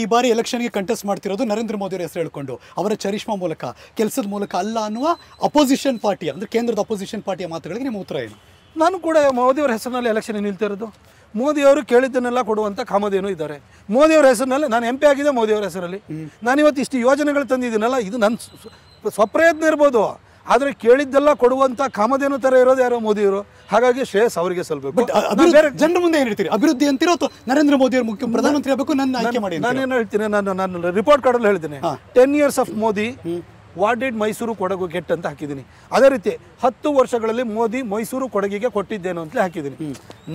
ಈ ಬಾರಿ ಎಲೆಕ್ಷನ್ಗೆ ಕಂಟೆಸ್ಟ್ ಮಾಡ್ತಿರೋದು ನರೇಂದ್ರ ಮೋದಿಯವರ ಹೆಸರು ಹೇಳ್ಕೊಂಡು ಅವರ ಚರಿಷ್ಮಾ ಮೂಲಕ ಕೆಲಸದ ಮೂಲಕ ಅಲ್ಲ ಅನ್ನುವ ಅಪೋಸಿಷನ್ ಪಾರ್ಟಿ ಅಂದರೆ ಕೇಂದ್ರದ ಅಪೋಸಿಷನ್ ಪಾರ್ಟಿಯ ಮಾತುಗಳಿಗೆ ನಿಮ್ಮ ಉತ್ತರ ಏನು ನಾನು ಕೂಡ ಮೋದಿಯವರ ಹೆಸರಿನಲ್ಲಿ ಎಲೆಕ್ಷನ್ ನಿಲ್ತಿರೋದು ಮೋದಿಯವರು ಕೇಳಿದ್ದನ್ನೆಲ್ಲ ಕೊಡುವಂಥ ಕಾಮಧೇನು ಇದ್ದಾರೆ ಮೋದಿಯವರ ಹೆಸರಿನಲ್ಲಿ ನಾನು ಎಂ ಪಿ ಆಗಿದೆ ಮೋದಿಯವರ ಹೆಸರಲ್ಲಿ ನಾನಿವತ್ತು ಇಷ್ಟು ಯೋಜನೆಗಳು ತಂದಿದ್ದೀನಲ್ಲ ಇದು ನನ್ನ ಸ್ವಪ್ರಯತ್ನ ಇರ್ಬೋದು ಆದರೆ ಕೇಳಿದ್ದೆಲ್ಲ ಕೊಡುವಂಥ ಕಾಮಧೇನು ಥರ ಇರೋದು ಯಾರೋ ಮೋದಿಯವರು ಹಾಗಾಗಿ ಶ್ರೇಯಸ್ ಅವರಿಗೆ ಸಲ್ಲಬೇಕು ಜನರ ಮುಂದೆ ಏನು ಹೇಳ್ತೀರಿ ಅಭಿವೃದ್ಧಿ ಅಂತಿರೋ ಅಥವಾ ನರೇಂದ್ರ ಮೋದಿ ಅವರು ಮುಖ್ಯ ಪ್ರಧಾನಮಂತ್ರಿ ಆಗಬೇಕು ನನ್ನ ಆಯ್ಕೆ ಮಾಡಿ ನಾನೇನು ಹೇಳ್ತೀನಿ ನಾನು ನಾನು ರಿಪೋರ್ಟ್ ಕಾರ್ಡಲ್ಲಿ ಹೇಳ್ತೀನಿ ten years of Modi did Mysuru Kodagu get ಅಂತ ಹಾಕಿದ್ದೀನಿ ಅದೇ ರೀತಿ ಹತ್ತು ವರ್ಷಗಳಲ್ಲಿ ಮೋದಿ ಮೈಸೂರು ಕೊಡಗಿಗೆ ಕೊಟ್ಟಿದ್ದೇನು ಅಂತಲೇ ಹಾಕಿದ್ದೀನಿ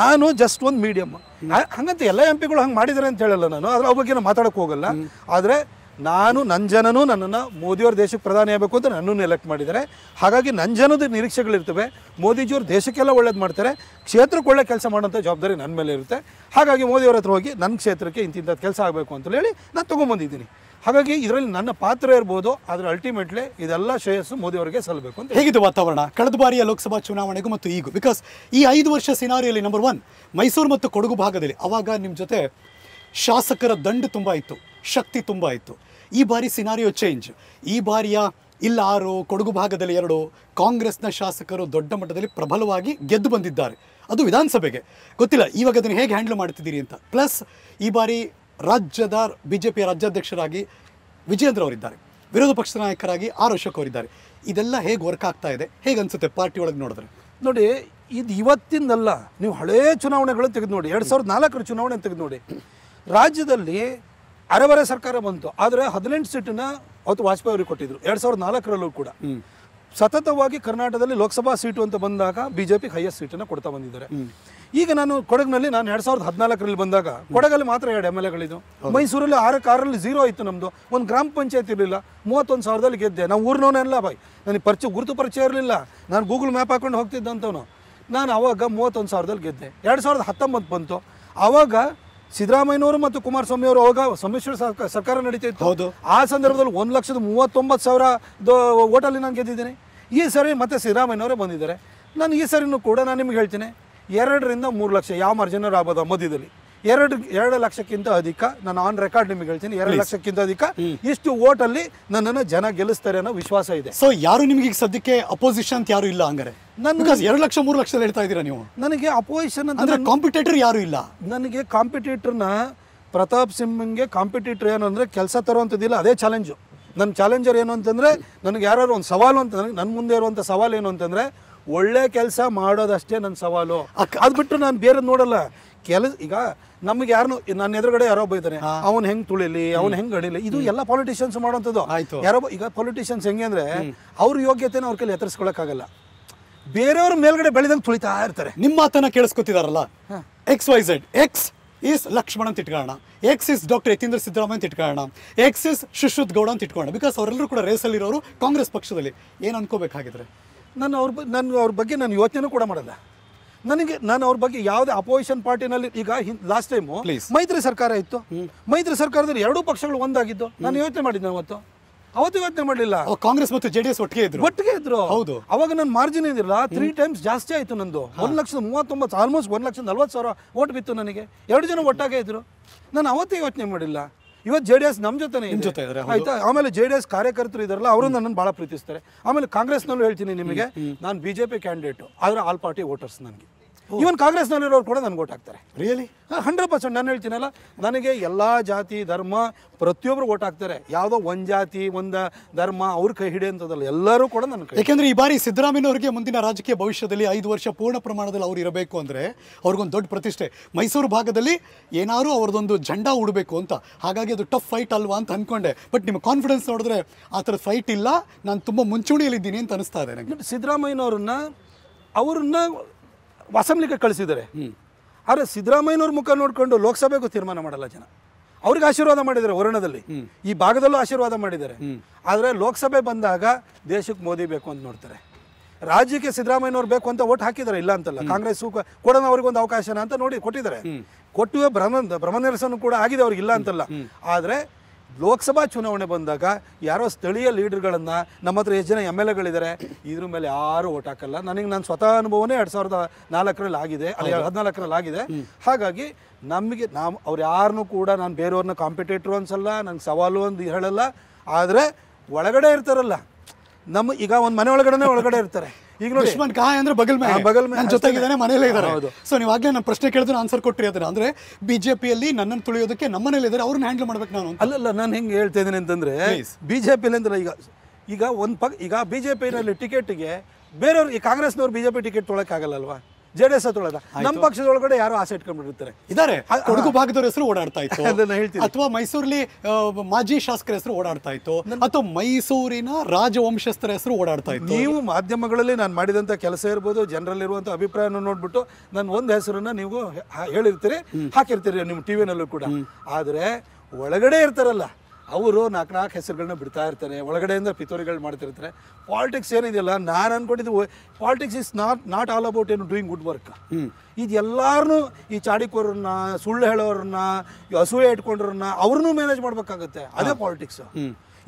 ನಾನು ಜಸ್ಟ್ ಒಂದು ಮೀಡಿಯಮ್ ಹಂಗಂತ ಎಲ್ಲ ಎಂ ಪಿಗಳು ಹಂಗೆ ಮಾಡಿದ್ದಾರೆ ಅಂತ ಹೇಳಲ್ಲ ನಾನು ಅವ್ರ ಬಗ್ಗೆ ಮಾತಾಡೋಕ್ಕೆ ಹೋಗಲ್ಲ ಆದರೆ ನಾನು ನನ್ನ ಜನನೂ ನನ್ನನ್ನು ಮೋದಿಯವ್ರ ದೇಶಕ್ಕೆ ಪ್ರಧಾನಿ ಆಗಬೇಕು ಅಂತ ನನ್ನನ್ನು ಎಲೆಕ್ಟ್ ಮಾಡಿದ್ದಾರೆ ಹಾಗಾಗಿ ನನ್ನ ಜನದ ನಿರೀಕ್ಷೆಗಳಿರ್ತವೆ ಮೋದಿಜಿಯವ್ರು ದೇಶಕ್ಕೆಲ್ಲ ಒಳ್ಳೇದು ಮಾಡ್ತಾರೆ ಕ್ಷೇತ್ರಕ್ಕೆ ಒಳ್ಳೆ ಕೆಲಸ ಮಾಡೋಂಥ ಜವಾಬ್ದಾರಿ ನನ್ನ ಮೇಲೆ ಇರುತ್ತೆ ಹಾಗಾಗಿ ಮೋದಿಯವ್ರ ಹತ್ರ ಹೋಗಿ ನನ್ನ ಕ್ಷೇತ್ರಕ್ಕೆ ಇಂತಿಂಥ ಕೆಲಸ ಆಗಬೇಕು ಅಂತೇಳಿ ಹೇಳಿ ನಾನು ತೊಗೊಂಬಂದಿದ್ದೀನಿ ಹಾಗಾಗಿ ಇದರಲ್ಲಿ ನನ್ನ ಪಾತ್ರ ಇರ್ಬೋದು ಆದರೆ ಅಲ್ಟಿಮೇಟ್ಲಿ ಇದೆಲ್ಲ ಶ್ರೇಯಸ್ಸು ಮೋದಿಯವರಿಗೆ ಸಲ್ಲಬೇಕು ಅಂತ ಹೇಗಿದೆ ವಾತಾವರಣ ಕಳೆದ ಬಾರಿಯ ಲೋಕಸಭಾ ಚುನಾವಣೆಗೂ ಮತ್ತು ಈಗ ಬಿಕಾಸ್ ಈ ಐದು ವರ್ಷ ಸಿನಾರಿಯಲ್ಲಿ ನಂಬರ್ ಒನ್ ಮೈಸೂರು ಮತ್ತು ಕೊಡಗು ಭಾಗದಲ್ಲಿ ಅವಾಗ ನಿಮ್ಮ ಜೊತೆ ಶಾಸಕರ ದಂಡು ತುಂಬ ಇತ್ತು ಶಕ್ತಿ ತುಂಬ ಇತ್ತು ಈ ಬಾರಿ ಸಿನಾರಿಯೋ ಚೇಂಜ್ ಈ ಬಾರಿಯ ಆರು ಕೊಡಗು ಭಾಗದಲ್ಲಿ ಎರಡು ಕಾಂಗ್ರೆಸ್ನ ಶಾಸಕರು ದೊಡ್ಡ ಮಟ್ಟದಲ್ಲಿ ಪ್ರಬಲವಾಗಿ ಗೆದ್ದು ಬಂದಿದ್ದಾರೆ ಅದು ವಿಧಾನಸಭೆಗೆ ಗೊತ್ತಿಲ್ಲ ಇವಾಗ ಅದನ್ನು ಹೇಗೆ ಹ್ಯಾಂಡಲ್ ಮಾಡ್ತಿದ್ದೀರಿ ಅಂತ ಪ್ಲಸ್ ಈ ಬಾರಿ ರಾಜ್ಯದ ಬಿ ಜೆ ಪಿಯ ರಾಜ್ಯಾಧ್ಯಕ್ಷರಾಗಿ ವಿಜೇಂದ್ರ ಅವರಿದ್ದಾರೆ ವಿರೋಧ ಪಕ್ಷದ ನಾಯಕರಾಗಿ ಆರ್ ಅಶೋಕ್ ಅವರಿದ್ದಾರೆ ಇದೆಲ್ಲ ಹೇಗೆ ವರ್ಕ್ ಆಗ್ತಾ ಇದೆ ಹೇಗೆ ಅನಿಸುತ್ತೆ ಪಾರ್ಟಿ ಒಳಗೆ ನೋಡಿದ್ರೆ ನೋಡಿ ಇದು ಇವತ್ತಿಂದಲ್ಲ ನೀವು ಹಳೆಯ ಚುನಾವಣೆಗಳು ತೆಗೆದು ನೋಡಿ ಎರಡು ಸಾವಿರದ ನಾಲ್ಕರ ಚುನಾವಣೆ ತೆಗೆದು ನೋಡಿ ರಾಜ್ಯದಲ್ಲಿ ಅರೆಬರೆ ಸರ್ಕಾರ ಬಂತು ಆದರೆ ಹದಿನೆಂಟು ಸೀಟನ್ನ ಅವತ್ತು ವಾಜಪೇಯಿ ಅವರಿಗೆ ಕೊಟ್ಟಿದ್ರು ಎರಡು ಸಾವಿರದ ನಾಲ್ಕರಲ್ಲೂ ಕೂಡ ಸತತವಾಗಿ ಕರ್ನಾಟಕದಲ್ಲಿ ಲೋಕಸಭಾ ಸೀಟು ಅಂತ ಬಂದಾಗ ಬಿಜೆಪಿ ಹೈಯೆಸ್ಟ್ ಸೀಟನ್ನು ಕೊಡ್ತಾ ಬಂದಿದ್ದಾರೆ ಈಗ ನಾನು ಕೊಡಗಿನಲ್ಲಿ ನಾನು ಎರಡು ಸಾವಿರದ ಹದಿನಾಲ್ಕರಲ್ಲಿ ಬಂದಾಗ ಕೊಡಗಲ್ಲಿ ಮಾತ್ರ ಎರಡು ಎಮ್ ಎಲ್ ಎಗಳಿದ್ದು ಮೈಸೂರಲ್ಲಿ ಆರಕ್ಕೆ ಆರಲ್ಲಿ ಝೀರೋ ಆಯಿತು ನಮ್ಮದು ಒಂದು ಗ್ರಾಮ ಪಂಚಾಯತ್ ಇರಲಿಲ್ಲ ಮೂವತ್ತೊಂದು ಸಾವಿರದಲ್ಲಿ ಗೆದ್ದೆ ನಾವು ಇಲ್ಲ ಬಾಯ್ ನನಗೆ ಪರಿಚಯ ಗುರುತು ಪರಿಚಯ ಇರಲಿಲ್ಲ ನಾನು ಗೂಗಲ್ ಮ್ಯಾಪ್ ಹಾಕೊಂಡು ಹೋಗ್ತಿದ್ದಂತವನು ನಾನು ಅವಾಗ ಮೂವತ್ತೊಂದು ಸಾವಿರದಲ್ಲಿ ಗೆದ್ದೆ ಎರಡು ಸಾವಿರದ ಹತ್ತೊಂಬತ್ತು ಬಂತು ಆವಾಗ ಸಿದ್ದರಾಮಯ್ಯನವರು ಮತ್ತು ಕುಮಾರಸ್ವಾಮಿ ಅವರು ಅವಾಗ ಸಮ್ಮಿಶ್ರ ಸರ್ಕಾರ ನಡೀತಾ ಹೌದು ಆ ಸಂದರ್ಭದಲ್ಲಿ ಒಂದು ಲಕ್ಷದ ಮೂವತ್ತೊಂಬತ್ತು ಸಾವಿರ ಓಟಲ್ಲಿ ನಾನು ಗೆದ್ದಿದ್ದೀನಿ ಈ ಸರಿ ಮತ್ತೆ ಸಿದ್ದರಾಮಯ್ಯನವರೇ ಬಂದಿದ್ದಾರೆ ನಾನು ಈ ಸರಿನೂ ಕೂಡ ನಾನು ನಿಮ್ಗೆ ಹೇಳ್ತೀನಿ ಎರಡರಿಂದ ಮೂರು ಲಕ್ಷ ಯಾವ ಮಾರ್ಜಿನವ್ರು ಆಗ್ಬೋದು ಮಧ್ಯದಲ್ಲಿ ಎರಡು ಎರಡು ಲಕ್ಷಕ್ಕಿಂತ ಅಧಿಕ ನಾನು ಆನ್ ರೆಕಾರ್ಡ್ ನಿಮಗೆ ಹೇಳ್ತೀನಿ ಎರಡು ಲಕ್ಷಕ್ಕಿಂತ ಅಧಿಕ ಇಷ್ಟು ಓಟ್ ಅಲ್ಲಿ ನನ್ನನ್ನು ಜನ ಗೆಲ್ಲಿಸ್ತಾರೆ ಅನ್ನೋ ವಿಶ್ವಾಸ ಇದೆ ಸೊ ಯಾರು ನಿಮಗೆ ಸದ್ಯಕ್ಕೆ ಅಪೋಸಿಷನ್ ಅಂತ ಯಾರು ಇಲ್ಲ ಹಂಗಾರೆ ಎರಡು ಲಕ್ಷ ಮೂರು ಲಕ್ಷ ಹೇಳ್ತಾ ಇದೀರಾ ನೀವು ನನಗೆ ಅಪೋಸಿಷನ್ ಅಂದ್ರೆ ಕಾಂಪಿಟೇಟರ್ ಯಾರು ಇಲ್ಲ ನನಗೆ ಕಾಂಪಿಟೇಟರ್ನ ಪ್ರತಾಪ್ ಸಿಂಹಂಗೆ ಕಾಂಪಿಟೇಟರ್ ಏನು ಅಂದರೆ ಕೆಲಸ ತರುವಂಥದ್ದಿಲ್ಲ ಅದೇ ಚಾಲೆಂಜು ನನ್ನ ಚಾಲೆಂಜರ್ ಏನು ಅಂತಂದ್ರೆ ನನಗೆ ಯಾರು ಒಂದು ಸವಾಲು ಅಂತಂದ್ರೆ ನನ್ನ ಮುಂದೆ ಇರುವಂತ ಸವಾಲು ಏನು ಅಂತಂದ್ರೆ ಒಳ್ಳೆ ಕೆಲಸ ಮಾಡೋದಷ್ಟೇ ನನ್ನ ಸವಾಲು ಅದು ಬಿಟ್ಟು ನಾನು ಬೇರೆ ನೋಡಲ್ಲ ಕೆಲಸ ಈಗ ನಮ್ಗೆ ಯಾರು ನನ್ನ ಎದುರುಗಡೆ ಯಾರೋ ಬೈತಾನೆ ಅವ್ನು ಹೆಂಗ್ ತುಳಿಲಿ ಅವ್ನು ಹೆಂಗ್ ಗಡಿಲಿ ಇದು ಎಲ್ಲ ಪಾಲಿಟಿಷಿಯನ್ಸ್ ಆಯ್ತು ಯಾರೋ ಈಗ ಪಾಲಿಟಿಷಿಯನ್ಸ್ ಹೆಂಗೆ ಅಂದ್ರೆ ಅವ್ರ ಯೋಗ್ಯತೆನ ಅವ್ರ ಕೈಲಿ ಆಗಲ್ಲ ಬೇರೆಯವ್ರ ಮೇಲ್ಗಡೆ ಬೆಳೆದಂಗೆ ತುಳಿತಾ ಇರ್ತಾರೆ ನಿಮ್ಮ ಮಾತನ್ನ ಕೇಳಿಸ್ಕೊತಿದಾರಲ್ಲ X Y Z X is Lakshman ಅಂತ ಇಟ್ಕೋಣ X is doctor Yathindra Siddaramaiah ಅಂತ ಇಟ್ಕೊಳ್ಳೋಣ ಎಕ್ಸ್ ಇಸ್ ಶುಶ್ರುತ್ ಗೌಡ ಅಂತ ಇಟ್ಕೊಳ್ಳೋಣ ಬಿಕಾಸ್ ಅವರೆಲ್ಲರೂ ಕೂಡ ರೇಸಲ್ಲಿರೋರು ಕಾಂಗ್ರೆಸ್ ಪಕ್ಷದಲ್ಲಿ ಏನು ಅನ್ಕೋಬೇಕಾಗಿದ್ರೆ ನಾನು ಅವ್ರ ನಾನು ಅವ್ರ ಬಗ್ಗೆ ನಾನು ಯೋಚನೆ ಕೂಡ ಮಾಡಲ್ಲ ನನಗೆ ನಾನು ಅವ್ರ ಬಗ್ಗೆ ಯಾವುದೇ ಅಪೋಸಿಷನ್ ಪಾರ್ಟಿನಲ್ಲಿ ಈಗ ಲಾಸ್ಟ್ ಟೈಮು ಮೈತ್ರಿ ಸರ್ಕಾರ ಇತ್ತು ಮೈತ್ರಿ ಸರ್ಕಾರದಲ್ಲಿ ಎರಡೂ ಪಕ್ಷಗಳು ಒಂದಾಗಿದ್ದು ನಾನು ಯೋಚನೆ ಮಾಡಿದ್ದೆ ಅವತ್ತು ಅವತ್ತು ಯೋಚನೆ ಮಾಡಲಿಲ್ಲ ಕಾಂಗ್ರೆಸ್ ಮತ್ತು ಜೆಡಿಎಸ್ ಒಟ್ಟಿಗೆ ಇದ್ರು ಒಟ್ಟಿಗೆ ಇದ್ರು ಹೌದು ಅವಾಗ ನನ್ನ ಮಾರ್ಜಿನ್ ಇದಿಲ್ಲ ತ್ರೀ ಟೈಮ್ಸ್ ಜಾಸ್ತಿ ಆಯಿತು ನಂದು ಒಂದು ಲಕ್ಷದ ಮೂವತ್ತೊಂಬತ್ತು ಆಲ್ಮೋಸ್ಟ್ ಒಂದು ಲಕ್ಷದ ನಲ್ವತ್ತು ಸಾವಿರ ಓಟ್ ಬಿತ್ತು ನನಗೆ ಎರಡು ಜನ ಒಟ್ಟಾಗೇ ಇದ್ರು ನಾನು ಅವತ್ತೇ ಯೋಚನೆ ಮಾಡಿಲ್ಲ ಇವತ್ತು ಜೆ ಡಿ ಎಸ್ ನಮ್ಮ ಜೊತೆ ಆಯ್ತಾ ಆಮೇಲೆ ಜೆ ಡಿ ಎಸ್ ಕಾರ್ಯಕರ್ತರು ಇದಾರಲ್ಲ ಅವರು ನನ್ನನ್ನು ಭಾಳ ಪ್ರೀತಿಸ್ತಾರೆ ಆಮೇಲೆ ಕಾಂಗ್ರೆಸ್ನಲ್ಲೂ ಹೇಳ್ತೀನಿ ನಿಮಗೆ ನಾನು ಬಿ ಜೆ ಪಿ ಕ್ಯಾಂಡಿಡೇಟು ಆದರೆ ಆಲ್ ಪಾರ್ಟಿ ವೋಟರ್ಸ್ ನನಗೆ ಈವನ್ ಕಾಂಗ್ರೆಸ್ನಲ್ಲಿರೋರು ಕೂಡ ನನ್ಗೆ ಓಟ್ ಹಾಕ್ತಾರೆ ರಿಯಲಿ ಹಂಡ್ರೆಡ್ ಪರ್ಸೆಂಟ್ ನಾನು ಹೇಳ್ತೀನಲ್ಲ ನನಗೆ ಎಲ್ಲ ಜಾತಿ ಧರ್ಮ ಪ್ರತಿಯೊಬ್ಬರು ಓಟ್ ಹಾಕ್ತಾರೆ ಯಾವುದೋ ಒಂದು ಜಾತಿ ಒಂದು ಧರ್ಮ ಅವ್ರ ಕೈ ಹಿಡಿಯಂಥದ್ದಲ್ಲ ಎಲ್ಲರೂ ಕೂಡ ನನ್ನ ಯಾಕೆಂದ್ರೆ ಈ ಬಾರಿ ಸಿದ್ದರಾಮಯ್ಯನವರಿಗೆ ಮುಂದಿನ ರಾಜಕೀಯ ಭವಿಷ್ಯದಲ್ಲಿ ಐದು ವರ್ಷ ಪೂರ್ಣ ಪ್ರಮಾಣದಲ್ಲಿ ಅವ್ರು ಇರಬೇಕು ಅಂದರೆ ಅವ್ರಿಗೊಂದು ದೊಡ್ಡ ಪ್ರತಿಷ್ಠೆ ಮೈಸೂರು ಭಾಗದಲ್ಲಿ ಏನಾದರೂ ಅವ್ರದ್ದೊಂದು ಜಂಡ ಉಡಬೇಕು ಅಂತ ಹಾಗಾಗಿ ಅದು ಟಫ್ ಫೈಟ್ ಅಲ್ವಾ ಅಂತ ಅನ್ಕೊಂಡೆ ಬಟ್ ನಿಮ್ಮ ಕಾನ್ಫಿಡೆನ್ಸ್ ನೋಡಿದ್ರೆ ಆ ಥರದ ಫೈಟ್ ಇಲ್ಲ ನಾನು ತುಂಬ ಮುಂಚೂಣಿಯಲ್ಲಿದ್ದೀನಿ ಅಂತ ಅನಿಸ್ತಾ ಇದೆ ನನಗೆ ಸಿದ್ದರಾಮಯ್ಯನವ್ರನ್ನ ಅವ್ರನ್ನ ಅಸೆಂಬ್ಲಿಗೆ ಕಳಿಸಿದ್ದಾರೆ ಆದರೆ ಸಿದ್ದರಾಮಯ್ಯನವ್ರ ಮುಖ ನೋಡಿಕೊಂಡು ಲೋಕಸಭೆಗೂ ತೀರ್ಮಾನ ಮಾಡಲ್ಲ ಜನ ಅವ್ರಿಗೆ ಆಶೀರ್ವಾದ ಮಾಡಿದ್ದಾರೆ ವರ್ಣದಲ್ಲಿ ಈ ಭಾಗದಲ್ಲೂ ಆಶೀರ್ವಾದ ಮಾಡಿದ್ದಾರೆ ಆದರೆ ಲೋಕಸಭೆ ಬಂದಾಗ ದೇಶಕ್ಕೆ ಮೋದಿ ಬೇಕು ಅಂತ ನೋಡ್ತಾರೆ ರಾಜ್ಯಕ್ಕೆ ಸಿದ್ದರಾಮಯ್ಯನವ್ರು ಬೇಕು ಅಂತ ಓಟ್ ಹಾಕಿದ್ದಾರೆ ಇಲ್ಲ ಅಂತಲ್ಲ ಕಾಂಗ್ರೆಸ್ ಕೊಡೋಣ ಅವ್ರಿಗೊಂದು ಅವಕಾಶನ ಅಂತ ನೋಡಿ ಕೊಟ್ಟಿದ್ದಾರೆ ಕೊಟ್ಟು ಭ್ರಮ ಭ್ರಮನಿರಸನೂ ಕೂಡ ಆಗಿದೆ ಅವ್ರಿಗೆ ಇಲ್ಲ ಅಂತಲ್ಲ ಆದರೆ ಲೋಕಸಭಾ ಚುನಾವಣೆ ಬಂದಾಗ ಯಾರೋ ಸ್ಥಳೀಯ ಲೀಡರ್ಗಳನ್ನು ನಮ್ಮ ಹತ್ರ ಎಷ್ಟು ಜನ ಎಮ್ ಎಲ್ ಎಗಳಿದ್ದಾರೆ ಇದ್ರ ಮೇಲೆ ಯಾರೂ ಓಟ್ ಹಾಕಲ್ಲ ನನಗೆ ನನ್ನ ಸ್ವತಃ ಅನುಭವನೇ ಎರಡು ಸಾವಿರದ ನಾಲ್ಕರಲ್ಲಿ ಆಗಿದೆ ಹದಿನಾಲ್ಕರಲ್ಲಿ ಆಗಿದೆ ಹಾಗಾಗಿ ನಮಗೆ ನಾವು ಅವ್ರು ಯಾರನ್ನೂ ಕೂಡ ನಾನು ಬೇರೆಯವ್ರನ್ನ ಕಾಂಪಿಟೇಟ್ರು ಅನ್ಸಲ್ಲ ನಂಗೆ ಸವಾಲು ಅಂತ ಹೇಳಲ್ಲ ಆದರೆ ಒಳಗಡೆ ಇರ್ತಾರಲ್ಲ ನಮ್ಮ ಈಗ ಒಂದು ಮನೆ ಒಳಗಡೆ ಒಳಗಡೆ ಇರ್ತಾರೆ ಈಗ ದುಶ್ಮನ್ ಕಹಾಯ್ ಅಂದ್ರೆ ಬಗಲ್ ಮೇಲೆ ಬಗಲ್ ಜೊತೆ ಜೊತೆಗಿದ್ದಾನೆ ಮನೆಯಲ್ಲೇ ಇದ್ದಾರೆ ಸೊ ನೀವು ಆಗ್ಲೇ ನಾನು ಪ್ರಶ್ನೆ ಕೇಳಿದ್ರೆ ಆನ್ಸರ್ ಕೊಟ್ಟಿರಿ ಅಂದ್ರೆ ಅಂದ್ರೆ ಬಿಜೆಪಿಯಲ್ಲಿ ನನ್ನನ್ನು ತುಳಿಯೋದಕ್ಕೆ ಮನೇಲಿ ಇದ್ದಾರೆ ಅವ್ರನ್ನ ಹ್ಯಾಂಡಲ್ ಮಾಡ್ಬೇಕು ನಾನು ಅಲ್ಲ ಅಲ್ಲ ನಾನು ಹೆಂಗೆ ಹೇಳ್ತಾ ಇದ್ದೀನಿ ಅಂತಂದ್ರೆ ಬಿಜೆಪಿ ಅಂದ್ರೆ ಈಗ ಈಗ ಒಂದು ಪಕ್ ಈಗ ಬಿ ಜೆ ಪಿನಲ್ಲಿ ಟಿಕೆಟಿಗೆ ಬೇರೆಯವ್ರು ಈ ಕಾಂಗ್ರೆಸ್ನವ್ರು ಬಿಜೆಪಿ ಜೆ ಪಿ ಟಿಕೆಟ್ ತೊಳೋಕ್ಕಾಗಲ್ಲ ಅಲ್ವಾ ಜೆಡಿಎಸ್ ಡಿ ಎಸ್ ಪಕ್ಷದ ನಮ್ಮ ಪಕ್ಷದೊಳಗಡೆ ಯಾರು ಆಸೆ ಇಟ್ಕೊಂಡ್ಬಿಟ್ಟಿರ್ತಾರೆ ಇದ್ದಾರೆ ಕೊಡಗು ಭಾಗದವ್ರ ಹೆಸರು ಓಡಾಡ್ತಾ ಇತ್ತು ಅಥವಾ ಮೈಸೂರಲ್ಲಿ ಮಾಜಿ ಶಾಸಕರ ಹೆಸರು ಓಡಾಡ್ತಾ ಇತ್ತು ಅಥವಾ ಮೈಸೂರಿನ ರಾಜವಂಶಸ್ಥರ ಹೆಸರು ಓಡಾಡ್ತಾ ಇತ್ತು ನೀವು ಮಾಧ್ಯಮಗಳಲ್ಲಿ ನಾನು ಮಾಡಿದಂತ ಕೆಲಸ ಇರ್ಬೋದು ಜನರಲ್ಲಿರುವಂಥ ಅಭಿಪ್ರಾಯನ ನೋಡ್ಬಿಟ್ಟು ನನ್ನ ಒಂದು ಹೆಸರನ್ನ ನೀವು ಹೇಳಿರ್ತೀರಿ ಹಾಕಿರ್ತೀರಿ ನಿಮ್ಮ ಟಿವಿನಲ್ಲೂ ಕೂಡ ಆದರೆ ಒಳಗಡೆ ಇರ್ತಾರಲ್ಲ ಅವರು ನಾಲ್ಕು ನಾಲ್ಕು ಹೆಸರುಗಳನ್ನ ಬಿಡ್ತಾ ಇರ್ತಾರೆ ಒಳಗಡೆಯಿಂದ ಪಿತೋರಿಗಳು ಮಾಡ್ತಿರ್ತಾರೆ ಪಾಲಿಟಿಕ್ಸ್ ಏನಿದೆಯಲ್ಲ ನಾನು ಅಂದ್ಕೊಂಡಿದ್ದು politics is not not all about ಏನು ಡೂಯಿಂಗ್ ಗುಡ್ ವರ್ಕ್ ಇದೆಲ್ಲರೂ ಈ ಚಾಡಿಕೋರನ್ನ ಸುಳ್ಳು ಹೇಳೋರನ್ನ ಅಸೂಯೆ ಇಟ್ಕೊಂಡ್ರನ್ನ ಅವ್ರನ್ನೂ ಮ್ಯಾನೇಜ್ ಮಾಡಬೇಕಾಗುತ್ತೆ ಅದೇ ಪಾಲಿಟಿಕ್ಸ್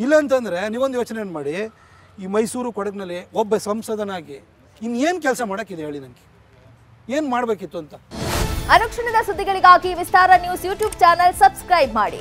ಇಲ್ಲಾಂತಂದರೆ ನೀವೊಂದು ಯೋಚನೆ ಮಾಡಿ ಈ ಮೈಸೂರು ಕೊಡಗಿನಲ್ಲಿ ಒಬ್ಬ ಸಂಸದನಾಗಿ ಇನ್ನೇನು ಕೆಲಸ ಮಾಡೋಕ್ಕಿದೆ ಹೇಳಿ ನನಗೆ ಏನು ಮಾಡಬೇಕಿತ್ತು ಅಂತ ಅರಕ್ಷಣದ ಸುದ್ದಿಗಳಿಗಾಗಿ Vistara news YouTube channel subscribe ಮಾಡಿ